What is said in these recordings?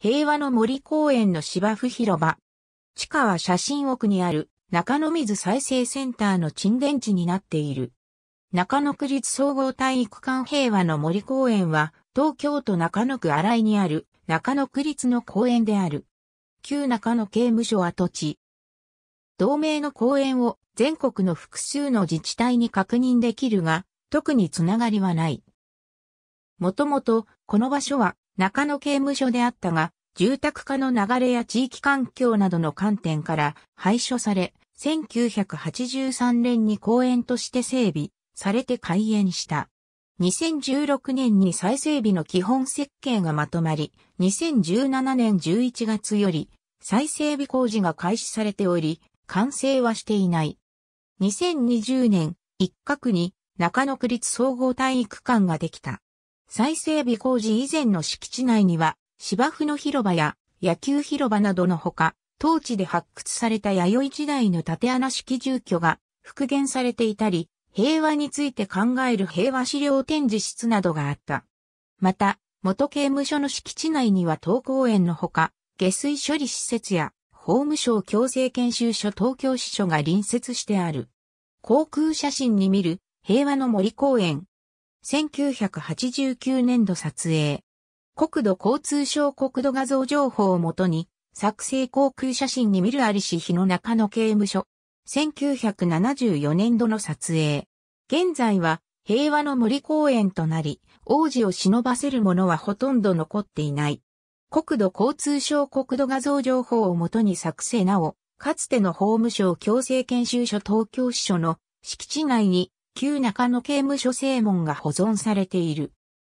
平和の森公園の芝生広場。地下は写真奥にある中野水再生センターの沈殿地になっている。中野区立総合体育館平和の森公園は、東京都中野区新井にある中野区立の公園である。旧中野刑務所跡地。同名の公園を全国の複数の自治体に確認できるが、特につながりはない。もともと、この場所は中野刑務所であったが、住宅化の流れや地域環境などの観点から廃所され、1983年に公園として整備されて開園した。2016年に再整備の基本設計がまとまり、2017年11月より再整備工事が開始されており、完成はしていない。2020年、一角に中野区立総合体育館ができた。再整備工事以前の敷地内には、芝生の広場や野球広場などのほか、当地で発掘された弥生時代の縦穴式住居が復元されていたり、平和について考える平和資料展示室などがあった。また、元刑務所の敷地内には東公園のほか、下水処理施設や法務省強制研修所東京支所が隣接してある。航空写真に見る平和の森公園、1989年度撮影。国土交通省国土画像情報をもとに、作成航空写真に見るありし日の中野刑務所。1974年度の撮影。現在は平和の森公園となり、王子を忍ばせるものはほとんど残っていない。国土交通省国土画像情報をもとに作成なお、かつての法務省強制研修所東京支所の敷地内に旧中野刑務所正門が保存されている。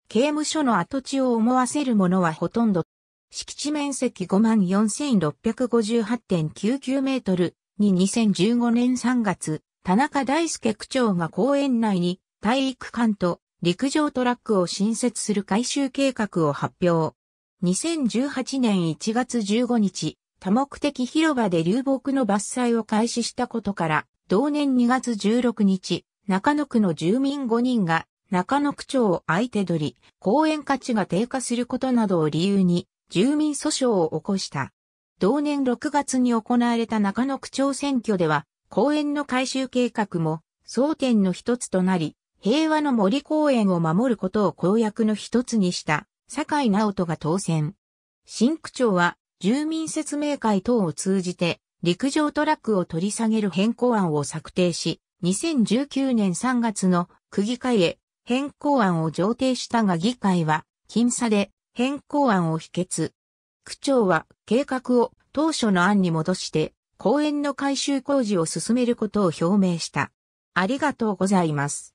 刑務所の跡地を思わせるものはほとんど、敷地面積54,658.99メートルに2015年3月、田中大輔区長が公園内に体育館と陸上トラックを新設する改修計画を発表。2018年1月15日、多目的広場で流木の伐採を開始したことから、同年2月16日、中野区の住民5人が中野区長を相手取り、公園価値が低下することなどを理由に住民訴訟を起こした。同年6月に行われた中野区長選挙では、公園の改修計画も争点の一つとなり、平和の森公園を守ることを公約の一つにした、坂井直人が当選。新区長は、住民説明会等を通じて、陸上トラックを取り下げる変更案を策定し、2019年3月の区議会へ変更案を上呈したが議会は、僅差で変更案を否決。区長は計画を当初の案に戻して公園の改修工事を進めることを表明した。ありがとうございます。